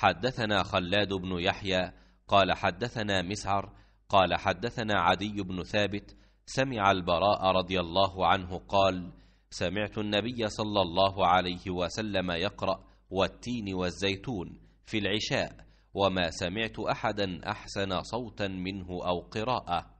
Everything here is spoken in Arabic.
حدثنا خلاد بن يحيى قال حدثنا مسعر قال حدثنا عدي بن ثابت سمع البراء رضي الله عنه قال سمعت النبي صلى الله عليه وسلم يقرا والتين والزيتون في العشاء وما سمعت احدا احسن صوتا منه او قراءه